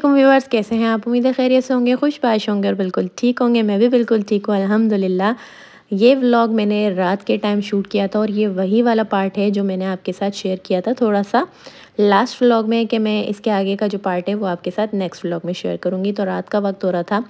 Aslam viewers कैसे हैं आप उम्मीद खैरियत से होंगे बाश होंगे और बिल्कुल ठीक होंगे मैं भी बिल्कुल ठीक हूँ अल्हम्दुलिल्लाह ये व्लॉग मैंने रात के टाइम शूट किया था और ये वही वाला पार्ट है जो मैंने आपके साथ शेयर किया था थोड़ा सा लास्ट व्लॉग में कि मैं इसके आगे का जो पार्ट है वो आपके साथ नेक्स्ट व्लॉग में शेयर करूँगी तो रात का वक्त हो रहा था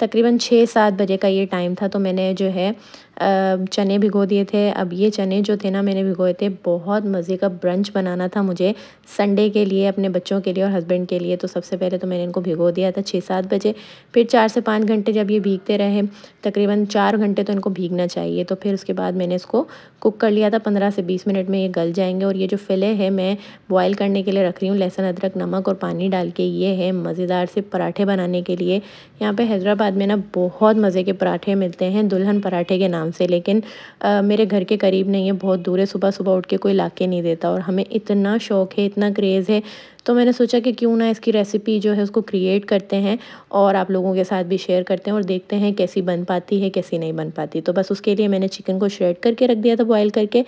तकरीबन छः सात बजे का ये टाइम था तो मैंने जो है चने भिगो दिए थे अब ये चने जो थे ना मैंने भिगोए थे बहुत मज़े का ब्रंच बनाना था मुझे संडे के लिए अपने बच्चों के लिए और हस्बैंड के लिए तो सबसे पहले तो मैंने इनको भिगो दिया था छः सात बजे फिर चार से पाँच घंटे जब ये भीगते रहे तकरीबन चार घंटे तो इनको भीगना चाहिए तो फिर उसके बाद मैंने इसको कुक कर लिया था पंद्रह से बीस मिनट में ये गल जाएंगे और ये जो फिले है मैं बॉयल करने के लिए रख रही हूँ लहसुन अदरक नमक और पानी डाल के ये है मज़ेदार से पराठे बनाने के लिए यहाँ पर हैदराबाद में ना बहुत मज़े के पराठे मिलते हैं दुल्हन पराठे के नाम आराम से लेकिन आ, मेरे घर के करीब नहीं है बहुत दूर है सुबह सुबह उठ के कोई ला के नहीं देता और हमें इतना शौक़ है इतना क्रेज़ है तो मैंने सोचा कि क्यों ना इसकी रेसिपी जो है उसको क्रिएट करते हैं और आप लोगों के साथ भी शेयर करते हैं और देखते हैं कैसी बन पाती है कैसी नहीं बन पाती तो बस उसके लिए मैंने चिकन को श्रेड करके रख दिया था बॉयल करके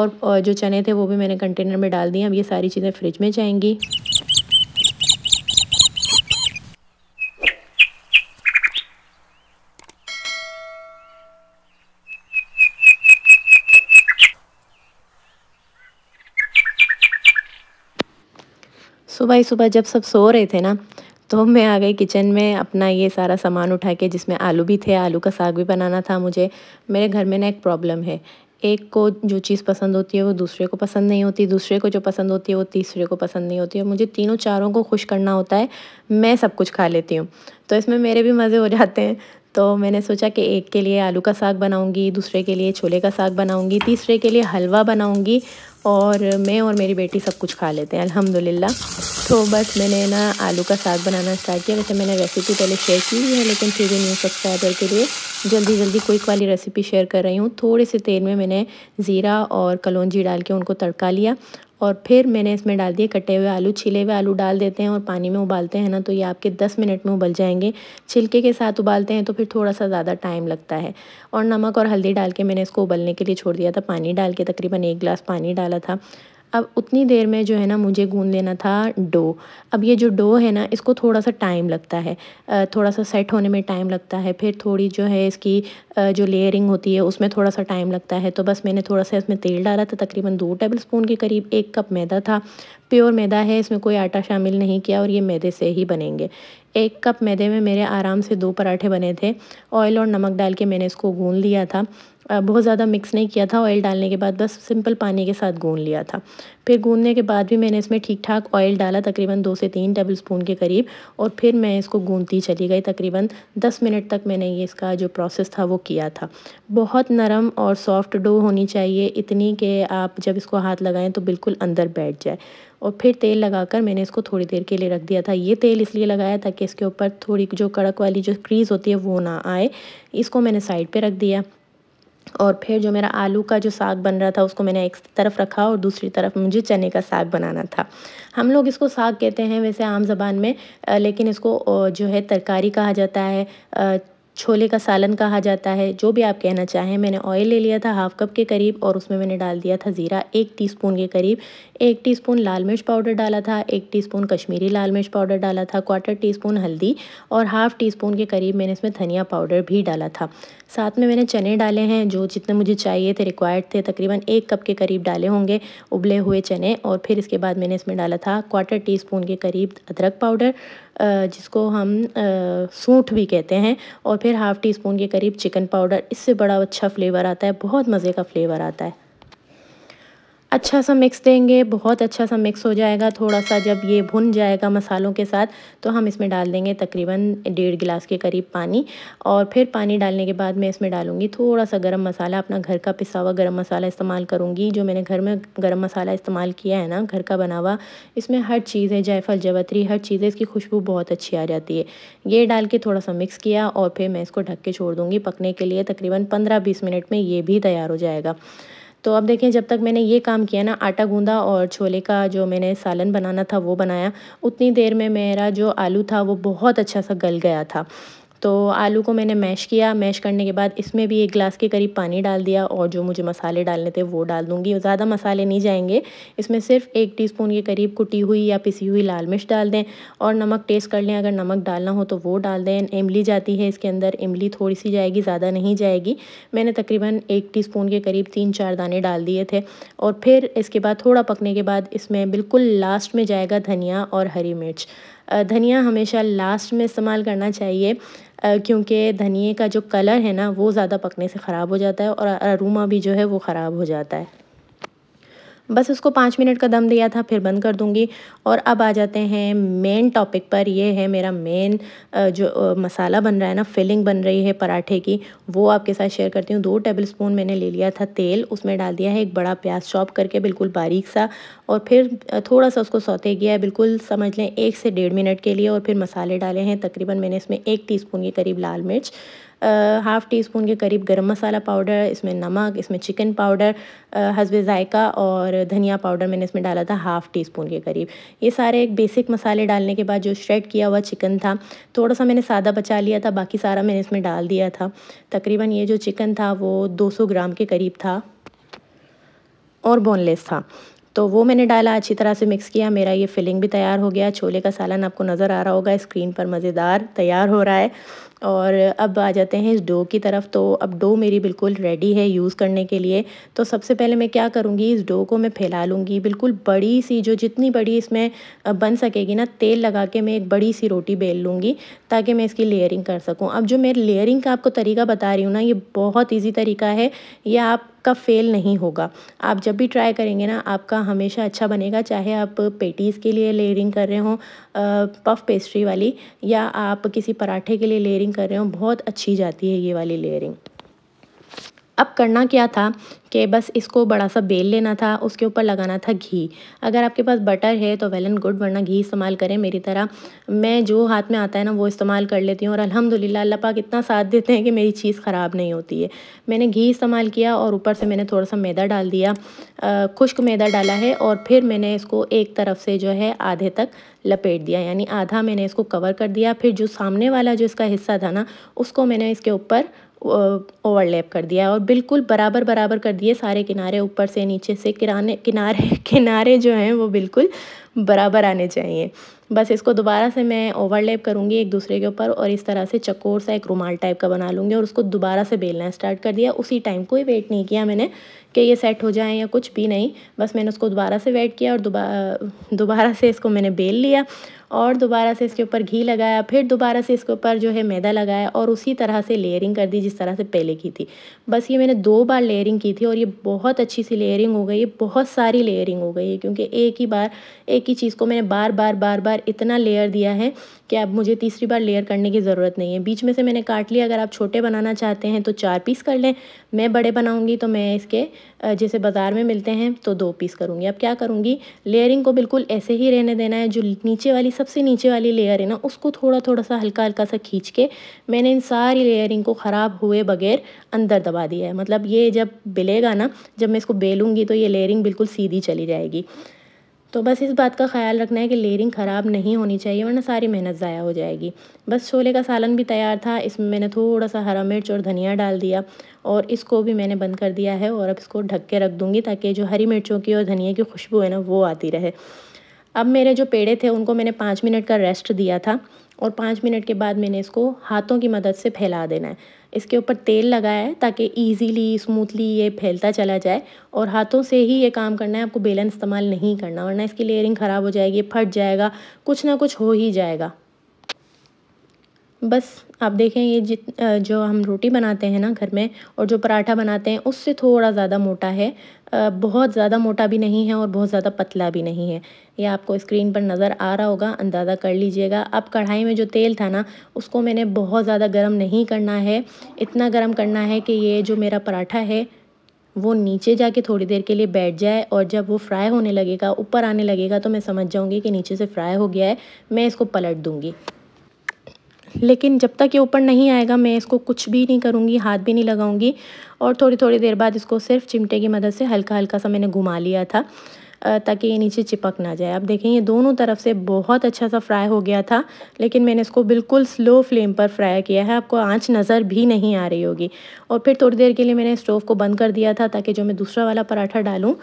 और जो चने थे वो भी मैंने कंटेनर में डाल दिए अब ये सारी चीज़ें फ्रिज में जाएंगी सुबह ही सुबह जब सब सो रहे थे ना तो मैं आ गई किचन में अपना ये सारा सामान उठा के जिसमें आलू भी थे आलू का साग भी बनाना था मुझे मेरे घर में ना एक प्रॉब्लम है एक को जो चीज़ पसंद होती है वो दूसरे को पसंद नहीं होती दूसरे को जो पसंद होती है वो तीसरे को पसंद नहीं होती और मुझे तीनों चारों को खुश करना होता है मैं सब कुछ खा लेती हूँ तो इसमें मेरे भी मज़े हो जाते हैं तो मैंने सोचा कि एक के लिए आलू का साग बनाऊंगी दूसरे के लिए छोले का साग बनाऊंगी तीसरे के लिए हलवा बनाऊंगी और मैं और मेरी बेटी सब कुछ खा लेते हैं अल्हम्दुलिल्लाह तो बस मैंने ना आलू का साग बनाना स्टार्ट किया वैसे मैंने रेसिपी पहले शेयर की हुई है लेकिन फिर भी न्यू सब्सक्राइबर के लिए जल्दी जल्दी क्विक वाली रेसिपी शेयर कर रही हूँ थोड़े से तेल में मैंने ज़ीरा और कलौजी डाल के उनको तड़का लिया और फिर मैंने इसमें डाल दिए कटे हुए आलू छिले हुए आलू डाल देते हैं और पानी में उबालते हैं ना तो ये आपके दस मिनट में उबल जाएंगे छिलके के साथ उबालते हैं तो फिर थोड़ा सा ज़्यादा टाइम लगता है और नमक और हल्दी डाल के मैंने इसको उबलने के लिए छोड़ दिया था पानी डाल के तकरीबन एक गिलास पानी डाला था अब उतनी देर में जो है ना मुझे गूँध लेना था डो अब ये जो डो है ना इसको थोड़ा सा टाइम लगता है थोड़ा सा सेट होने में टाइम लगता है फिर थोड़ी जो है इसकी जो लेयरिंग होती है उसमें थोड़ा सा टाइम लगता है तो बस मैंने थोड़ा सा इसमें तेल डाला था तकरीबन दो टेबल स्पून के करीब एक कप मैदा था प्योर मैदा है इसमें कोई आटा शामिल नहीं किया और ये मैदे से ही बनेंगे एक कप मैदे में मेरे आराम से दो पराठे बने थे ऑयल और नमक डाल के मैंने इसको गूँध लिया था बहुत ज़्यादा मिक्स नहीं किया था ऑयल डालने के बाद बस सिंपल पानी के साथ गून लिया था फिर गूनने के बाद भी मैंने इसमें ठीक ठाक ऑयल डाला तकरीबन दो से तीन टेबल स्पून के करीब और फिर मैं इसको गूँधती चली गई तकरीबन दस मिनट तक मैंने ये इसका जो प्रोसेस था वो किया था बहुत नरम और सॉफ्ट डो होनी चाहिए इतनी कि आप जब इसको हाथ लगाएं तो बिल्कुल अंदर बैठ जाए और फिर तेल लगाकर मैंने इसको थोड़ी देर के लिए रख दिया था ये तेल इसलिए लगाया ताकि इसके ऊपर थोड़ी जो कड़क वाली जो क्रीज़ होती है वो ना आए इसको मैंने साइड पे रख दिया और फिर जो मेरा आलू का जो साग बन रहा था उसको मैंने एक तरफ रखा और दूसरी तरफ मुझे चने का साग बनाना था हम लोग इसको साग कहते हैं वैसे आम जबान में लेकिन इसको जो है तरकारी कहा जाता है छोले का सालन कहा जाता है जो भी आप कहना चाहें मैंने ऑयल ले लिया था हाफ़ कप के करीब और उसमें मैंने डाल दिया था ज़ीरा एक टीस्पून के करीब एक टीस्पून लाल मिर्च पाउडर डाला था एक टीस्पून कश्मीरी लाल मिर्च पाउडर डाला था क्वार्टर टीस्पून हल्दी और हाफ़ टी स्पून के करीब मैंने इसमें धनिया पाउडर भी डाला था साथ में मैंने चने डाले हैं जो जितने मुझे चाहिए थे रिक्वायर्ड थे तकरीबन एक कप के करीब डाले होंगे उबले हुए चने और फिर इसके बाद मैंने इसमें डाला था क्वार्टर टी स्पून के करीब अदरक पाउडर जिसको हम सूठ भी कहते हैं और फिर हाफ़ टी स्पून के करीब चिकन पाउडर इससे बड़ा अच्छा फ्लेवर आता है बहुत मज़े का फ्लेवर आता है अच्छा सा मिक्स देंगे बहुत अच्छा सा मिक्स हो जाएगा थोड़ा सा जब ये भुन जाएगा मसालों के साथ तो हम इसमें डाल देंगे तकरीबन डेढ़ गिलास के करीब पानी और फिर पानी डालने के बाद मैं इसमें डालूँगी थोड़ा सा गर्म मसाला अपना घर का पिसा हुआ गर्म मसाला इस्तेमाल करूँगी जो मैंने घर में गर्म मसाला इस्तेमाल किया है ना घर का बना हुआ इसमें हर चीज़ है जायफल जवतरी हर चीज़ है इसकी खुशबू बहुत अच्छी आ जाती है ये डाल के थोड़ा सा मिक्स किया और फिर मैं इसको ढक के छोड़ दूँगी पकने के लिए तकरीबन पंद्रह बीस मिनट में ये भी तैयार हो जाएगा तो अब देखें जब तक मैंने ये काम किया ना आटा गूँधा और छोले का जो मैंने सालन बनाना था वो बनाया उतनी देर में मेरा जो आलू था वो बहुत अच्छा सा गल गया था तो आलू को मैंने मैश किया मैश करने के बाद इसमें भी एक गिलास के करीब पानी डाल दिया और जो मुझे मसाले डालने थे वो डाल दूँगी ज़्यादा मसाले नहीं जाएंगे इसमें सिर्फ एक टीस्पून के करीब कुटी हुई या पिसी हुई लाल मिर्च डाल दें और नमक टेस्ट कर लें अगर नमक डालना हो तो वो डाल दें इमली जाती है इसके अंदर इमली थोड़ी सी जाएगी ज़्यादा नहीं जाएगी मैंने तकरीबन एक टी के करीब तीन चार दाने डाल दिए थे और फिर इसके बाद थोड़ा पकने के बाद इसमें बिल्कुल लास्ट में जाएगा धनिया और हरी मिर्च धनिया हमेशा लास्ट में इस्तेमाल करना चाहिए क्योंकि धनिये का जो कलर है ना वो ज़्यादा पकने से ख़राब हो जाता है और अरोमा भी जो है वो ख़राब हो जाता है बस उसको पाँच मिनट का दम दिया था फिर बंद कर दूँगी और अब आ जाते हैं मेन टॉपिक पर ये है मेरा मेन जो मसाला बन रहा है ना फिलिंग बन रही है पराठे की वो आपके साथ शेयर करती हूँ दो टेबल स्पून मैंने ले लिया था तेल उसमें डाल दिया है एक बड़ा प्याज चॉप करके बिल्कुल बारीक सा और फिर थोड़ा सा उसको सौते गया है बिल्कुल समझ लें एक से डेढ़ मिनट के लिए और फिर मसाले डाले हैं तकरीबन मैंने इसमें एक टीस्पून के करीब लाल मिर्च हाफ़ टी स्पून के करीब गरम मसाला पाउडर इसमें नमक इसमें चिकन पाउडर हसब ज़ायका और धनिया पाउडर मैंने इसमें डाला था हाफ़ टी स्पून के करीब ये सारे एक बेसिक मसाले डालने के बाद जो श्रेड किया हुआ चिकन था थोड़ा सा मैंने सादा बचा लिया था बाकी सारा मैंने इसमें डाल दिया था तकरीबन ये जो चिकन था वो सौ ग्राम के करीब था और बोनलेस था तो वो मैंने डाला अच्छी तरह से मिक्स किया मेरा ये फिलिंग भी तैयार हो गया छोले का सालन आपको नज़र आ रहा होगा स्क्रीन पर मज़ेदार तैयार हो रहा है और अब आ जाते हैं इस डो की तरफ तो अब डो मेरी बिल्कुल रेडी है यूज़ करने के लिए तो सबसे पहले मैं क्या करूँगी इस डो को मैं फैला लूँगी बिल्कुल बड़ी सी जो जितनी बड़ी इसमें बन सकेगी ना तेल लगा के मैं एक बड़ी सी रोटी बेल लूँगी ताकि मैं इसकी लेयरिंग कर सकूँ अब जो मैं लेयरिंग का आपको तरीका बता रही हूँ ना ये बहुत ईजी तरीका है ये आप आपका फेल नहीं होगा आप जब भी ट्राई करेंगे ना आपका हमेशा अच्छा बनेगा चाहे आप पेटीज़ के लिए लेयरिंग कर रहे हों पफ पेस्ट्री वाली या आप किसी पराठे के लिए लेयरिंग लेयरिंग कर रहे हो बहुत अच्छी जाती है ये वाली लेयरिंग अब करना क्या था कि बस इसको बड़ा सा बेल लेना था उसके ऊपर लगाना था घी अगर आपके पास बटर है तो वेल एंड गुड वरना घी इस्तेमाल करें मेरी तरह मैं जो हाथ में आता है ना वो इस्तेमाल कर लेती हूँ और अल्हम्दुलिल्लाह अल्लाह पाक इतना साथ देते हैं कि मेरी चीज़ ख़राब नहीं होती है मैंने घी इस्तेमाल किया और ऊपर से मैंने थोड़ा सा मैदा डाल दिया खुश्क मैदा डाला है और फिर मैंने इसको एक तरफ से जो है आधे तक लपेट दिया यानी आधा मैंने इसको कवर कर दिया फिर जो सामने वाला जो इसका हिस्सा था ना उसको मैंने इसके ऊपर ओवरलैप कर दिया है और बिल्कुल बराबर बराबर कर दिए सारे किनारे ऊपर से नीचे से किराने किनारे किनारे जो हैं वो बिल्कुल बराबर आने चाहिए बस इसको दोबारा से मैं ओवरलैप करूँगी एक दूसरे के ऊपर और इस तरह से चकोर सा एक रुमाल टाइप का बना लूँगी और उसको दोबारा से बेलना स्टार्ट कर दिया उसी टाइम कोई वेट नहीं किया मैंने कि ये सेट हो जाए या कुछ भी नहीं बस मैंने उसको दोबारा से वेट किया और दोबारा दुबा, से इसको मैंने बेल लिया और दोबारा से इसके ऊपर घी लगाया फिर दोबारा से इसके ऊपर जो है मैदा लगाया और उसी तरह से लेयरिंग कर दी जिस तरह से पहले की थी बस ये मैंने दो बार लेयरिंग की थी और ये बहुत अच्छी सी लेयरिंग हो गई है बहुत सारी लेयरिंग हो गई है क्योंकि एक ही बार एक ही चीज़ को मैंने बार बार बार बार इतना लेयर दिया है कि अब मुझे तीसरी बार लेयर करने की ज़रूरत नहीं है बीच में से मैंने काट लिया अगर आप छोटे बनाना चाहते हैं तो चार पीस कर लें मैं बड़े बनाऊँगी तो मैं इसके जैसे बाज़ार में मिलते हैं तो दो पीस करूँगी अब क्या करूँगी लेयरिंग को बिल्कुल ऐसे ही रहने देना है जो नीचे वाली सबसे नीचे वाली लेयर है ना उसको थोड़ा थोड़ा सा हल्का हल्का सा खींच के मैंने इन सारी लेयरिंग को ख़राब हुए बगैर अंदर दबा दिया है मतलब ये जब बिलेगा ना जब मैं इसको बेलूँगी तो ये लेयरिंग बिल्कुल सीधी चली जाएगी तो बस इस बात का ख्याल रखना है कि लेयरिंग ख़राब नहीं होनी चाहिए वरना सारी मेहनत ज़ाया हो जाएगी बस छोले का सालन भी तैयार था इसमें मैंने थोड़ा सा हरा मिर्च और धनिया डाल दिया और इसको भी मैंने बंद कर दिया है और अब इसको ढक के रख दूँगी ताकि जो हरी मिर्चों की और धनिया की खुशबू है ना वो आती रहे अब मेरे जो पेड़े थे उनको मैंने पाँच मिनट का रेस्ट दिया था और पाँच मिनट के बाद मैंने इसको हाथों की मदद से फैला देना है इसके ऊपर तेल लगाया है ताकि ईजीली स्मूथली ये फैलता चला जाए और हाथों से ही ये काम करना है आपको बेलन इस्तेमाल नहीं करना वरना इसकी लेयरिंग ख़राब हो जाएगी फट जाएगा कुछ ना कुछ हो ही जाएगा बस आप देखें ये जित जो हम रोटी बनाते हैं ना घर में और जो पराठा बनाते हैं उससे थोड़ा ज़्यादा मोटा है बहुत ज़्यादा मोटा भी नहीं है और बहुत ज़्यादा पतला भी नहीं है ये आपको स्क्रीन पर नज़र आ रहा होगा अंदाज़ा कर लीजिएगा अब कढ़ाई में जो तेल था ना उसको मैंने बहुत ज़्यादा गर्म नहीं करना है इतना गर्म करना है कि ये जो मेरा पराठा है वो नीचे जाके थोड़ी देर के लिए बैठ जाए और जब वो फ्राई होने लगेगा ऊपर आने लगेगा तो मैं समझ जाऊँगी कि नीचे से फ्राई हो गया है मैं इसको पलट दूँगी लेकिन जब तक ये ऊपर नहीं आएगा मैं इसको कुछ भी नहीं करूँगी हाथ भी नहीं लगाऊँगी और थोड़ी थोड़ी देर बाद इसको सिर्फ चिमटे की मदद से हल्का हल्का सा मैंने घुमा लिया था ताकि ये नीचे चिपक ना जाए आप देखें ये दोनों तरफ से बहुत अच्छा सा फ्राई हो गया था लेकिन मैंने इसको बिल्कुल स्लो फ्लेम पर फ्राई किया है आपको आँच नज़र भी नहीं आ रही होगी और फिर थोड़ी देर के लिए मैंने स्टोव को बंद कर दिया था ताकि जो मैं दूसरा वाला पराठा डालूँ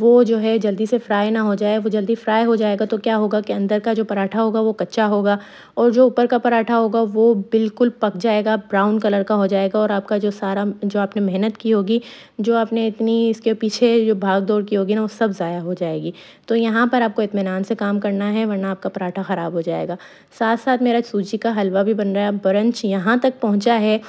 वो जो है जल्दी से फ्राई ना हो जाए वो जल्दी फ्राई हो जाएगा तो क्या होगा कि अंदर का जो पराठा होगा वो कच्चा होगा और जो ऊपर का पराठा होगा वो बिल्कुल पक जाएगा ब्राउन कलर का हो जाएगा और आपका जो सारा जो आपने मेहनत की होगी जो आपने इतनी इसके पीछे जो भाग दौड़ की होगी ना वो सब ज़ाया हो जाएगा जाएगी तो यहाँ पर आपको इतमान से काम करना है वरना आपका पराठा ख़राब हो जाएगा साथ साथ मेरा सूजी का हलवा भी बन रहा है ब्रंच यहाँ तक पहुँचा है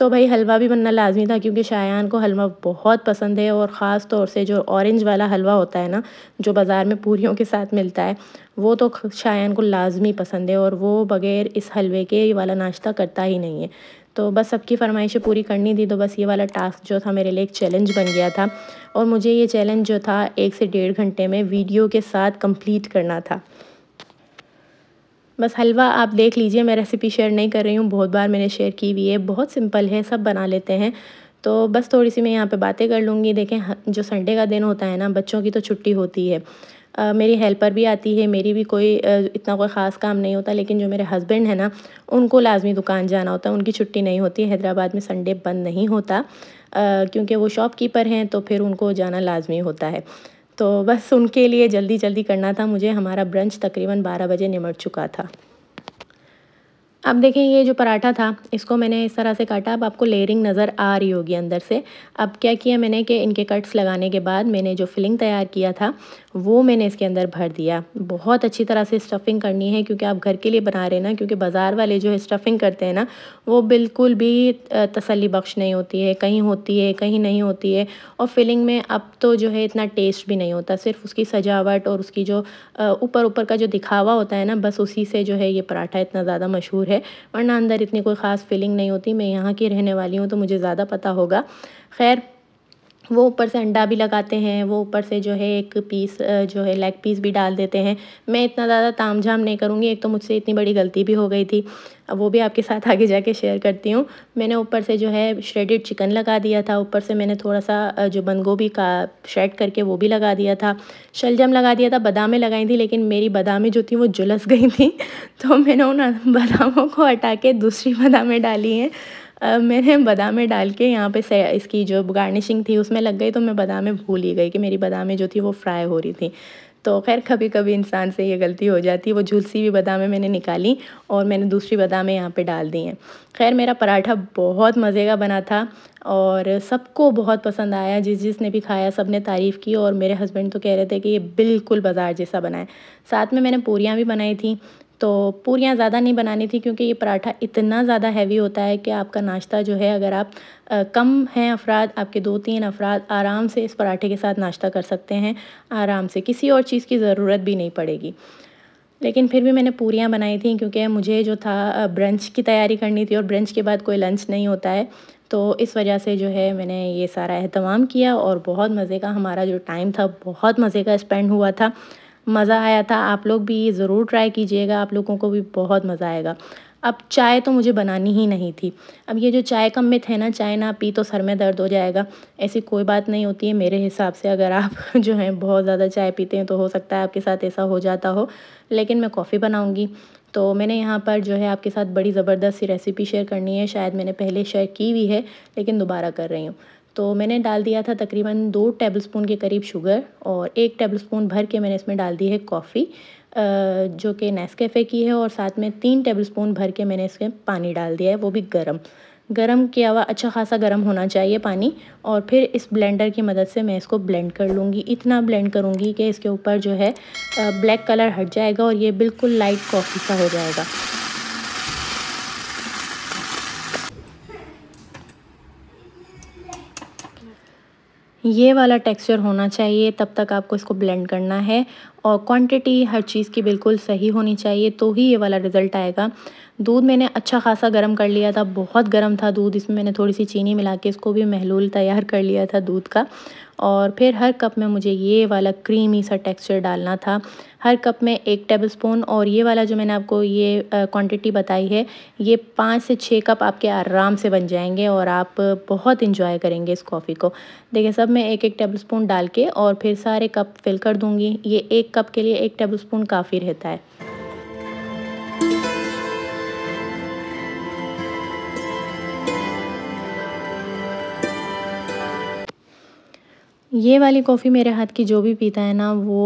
तो भाई हलवा भी बनना लाजमी था क्योंकि शायान को हलवा बहुत पसंद है और ख़ास तौर से जो ऑरेंज वाला हलवा होता है ना जो बाज़ार में पूरियों के साथ मिलता है वो तो शायान को लाजमी पसंद है और वो बग़ैर इस हलवे के वाला नाश्ता करता ही नहीं है तो बस सबकी फरमाइशें पूरी करनी थी तो बस ये वाला टास्क जो था मेरे लिए एक चैलेंज बन गया था और मुझे ये चैलेंज जो था एक से डेढ़ घंटे में वीडियो के साथ कंप्लीट करना था बस हलवा आप देख लीजिए मैं रेसिपी शेयर नहीं कर रही हूँ बहुत बार मैंने शेयर की हुई है बहुत सिंपल है सब बना लेते हैं तो बस थोड़ी सी मैं यहाँ पे बातें कर लूँगी देखें जो संडे का दिन होता है ना बच्चों की तो छुट्टी होती है मेरी हेल्पर भी आती है मेरी भी कोई इतना कोई ख़ास काम नहीं होता लेकिन जो मेरे हस्बैंड हैं ना उनको लाजमी दुकान जाना होता है उनकी छुट्टी नहीं होती हैदराबाद में संडे बंद नहीं होता क्योंकि वो शॉपकीपर हैं तो फिर उनको जाना लाजमी होता है तो बस उनके लिए जल्दी जल्दी करना था मुझे हमारा ब्रंच तकरीबन बारह बजे निमट चुका था अब देखें ये जो पराठा था इसको मैंने इस तरह से काटा अब आपको लेयरिंग नज़र आ रही होगी अंदर से अब क्या किया मैंने कि इनके कट्स लगाने के बाद मैंने जो फिलिंग तैयार किया था वो मैंने इसके अंदर भर दिया बहुत अच्छी तरह से स्टफ़िंग करनी है क्योंकि आप घर के लिए बना रहे हैं ना क्योंकि बाज़ार वाले जो है स्टफ़िंग करते हैं ना वो बिल्कुल भी तसली बख्श नहीं होती है कहीं होती है कहीं नहीं होती है और फिलिंग में अब तो जो है इतना टेस्ट भी नहीं होता सिर्फ उसकी सजावट और उसकी जो ऊपर ऊपर का जो दिखावा होता है ना बस उसी से जो है ये पराठा इतना ज़्यादा मशहूर है है वरना अंदर इतनी कोई ख़ास फीलिंग नहीं होती मैं यहाँ की रहने वाली हूँ तो मुझे ज़्यादा पता होगा खैर वो ऊपर से अंडा भी लगाते हैं वो ऊपर से जो है एक पीस जो है लेग पीस भी डाल देते हैं मैं इतना ज़्यादा ताम झाम नहीं करूँगी एक तो मुझसे इतनी बड़ी गलती भी हो गई थी वो भी आपके साथ आगे जाके शेयर करती हूँ मैंने ऊपर से जो है श्रेडेड चिकन लगा दिया था ऊपर से मैंने थोड़ा सा जो बंद गोभी का श्रेड करके वो भी लगा दिया था शलजम लगा दिया था बादामें लगाई थी लेकिन मेरी बादामें जो थी वो जुलस गई थी तो मैंने उन बादामों को हटा के दूसरी बादामें डाली हैं मैंने बादामें डाल के यहाँ पे इसकी जो गार्निशिंग थी उसमें लग गई तो मैं बादाम भूल ही गई कि मेरी बादामें जो थी वो फ्राई हो रही थी तो खैर कभी कभी इंसान से ये गलती हो जाती है वो झुलसी हुई बादामें मैंने निकाली और मैंने दूसरी बादामें यहाँ पे डाल दी हैं खैर मेरा पराठा बहुत मज़े का बना था और सबको बहुत पसंद आया जिस जिसने भी खाया सब ने तारीफ़ की और मेरे हस्बैंड तो कह रहे थे कि ये बिल्कुल बाज़ार जैसा बनाए साथ में मैंने पूरियाँ भी बनाई थी तो पूरियाँ ज़्यादा नहीं बनानी थी क्योंकि ये पराठा इतना ज़्यादा हैवी होता है कि आपका नाश्ता जो है अगर आप आ, कम हैं अफराद आपके दो तीन अफराद आराम से इस पराठे के साथ नाश्ता कर सकते हैं आराम से किसी और चीज़ की ज़रूरत भी नहीं पड़ेगी लेकिन फिर भी मैंने पूरियाँ बनाई थी क्योंकि मुझे जो था ब्रंच की तैयारी करनी थी और ब्रंच के बाद कोई लंच नहीं होता है तो इस वजह से जो है मैंने ये सारा अहतमाम किया और बहुत मज़े का हमारा जो टाइम था बहुत मज़े का स्पेंड हुआ था मज़ा आया था आप लोग भी ये ज़रूर ट्राई कीजिएगा आप लोगों को भी बहुत मज़ा आएगा अब चाय तो मुझे बनानी ही नहीं थी अब ये जो चाय कम में थे ना चाय ना पी तो सर में दर्द हो जाएगा ऐसी कोई बात नहीं होती है मेरे हिसाब से अगर आप जो है बहुत ज़्यादा चाय पीते हैं तो हो सकता है आपके साथ ऐसा हो जाता हो लेकिन मैं कॉफ़ी बनाऊँगी तो मैंने यहाँ पर जो है आपके साथ बड़ी ज़बरदस्त सी रेसिपी शेयर करनी है शायद मैंने पहले शेयर की हुई है लेकिन दोबारा कर रही हूँ तो मैंने डाल दिया था तकरीबन दो टेबलस्पून के करीब शुगर और एक टेबलस्पून भर के मैंने इसमें डाल दी है कॉफ़ी जो कि नेस्कैफ़े की है और साथ में तीन टेबलस्पून भर के मैंने इसमें पानी डाल दिया है वो भी गर्म गर्म किया हुआ अच्छा खासा गर्म होना चाहिए पानी और फिर इस ब्लेंडर की मदद से मैं इसको ब्लेंड कर लूँगी इतना ब्लेंड करूँगी कि इसके ऊपर जो है ब्लैक कलर हट जाएगा और ये बिल्कुल लाइट कॉफ़ी सा हो जाएगा ये वाला टेक्सचर होना चाहिए तब तक आपको इसको ब्लेंड करना है और क्वांटिटी हर चीज़ की बिल्कुल सही होनी चाहिए तो ही ये वाला रिज़ल्ट आएगा दूध मैंने अच्छा खासा गर्म कर लिया था बहुत गर्म था दूध इसमें मैंने थोड़ी सी चीनी मिला के इसको भी महलूल तैयार कर लिया था दूध का और फिर हर कप में मुझे ये वाला क्रीमी सा टेक्सचर डालना था हर कप में एक टेबल स्पून और ये वाला जो मैंने आपको ये क्वांटिटी बताई है ये पाँच से छः कप आपके आराम से बन जाएंगे और आप बहुत इंजॉय करेंगे इस कॉफ़ी को देखिए सब मैं एक एक टेबल स्पून डाल के और फिर सारे कप फिल कर दूँगी ये एक कप के लिए एक टेबलस्पून काफ़ी रहता है ये वाली कॉफ़ी मेरे हाथ की जो भी पीता है ना वो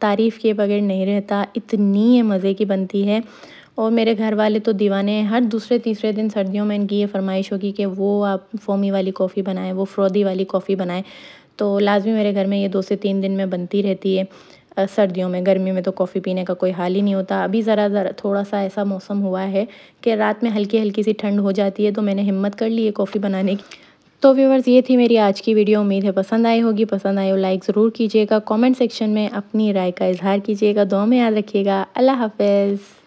तारीफ़ के बगैर नहीं रहता इतनी ये मज़े की बनती है और मेरे घर वाले तो दीवाने हैं हर दूसरे तीसरे दिन सर्दियों में इनकी ये फरमाइश होगी कि वो आप फोमी वाली कॉफ़ी बनाएं वो फ्रोदी वाली कॉफ़ी बनाएं तो लाजमी मेरे घर में ये दो से तीन दिन में बनती रहती है सर्दियों में गर्मी में तो कॉफ़ी पीने का कोई हाल ही नहीं होता अभी ज़रा ज़रा थोड़ा सा ऐसा मौसम हुआ है कि रात में हल्की हल्की सी ठंड हो जाती है तो मैंने हिम्मत कर ली है कॉफ़ी बनाने की तो व्यूवर्स ये थी मेरी आज की वीडियो उम्मीद है पसंद आई होगी पसंद आई हो लाइक ज़रूर कीजिएगा कॉमेंट सेक्शन में अपनी राय का इजहार कीजिएगा दो में याद रखिएगा अल्लाह हाफिज़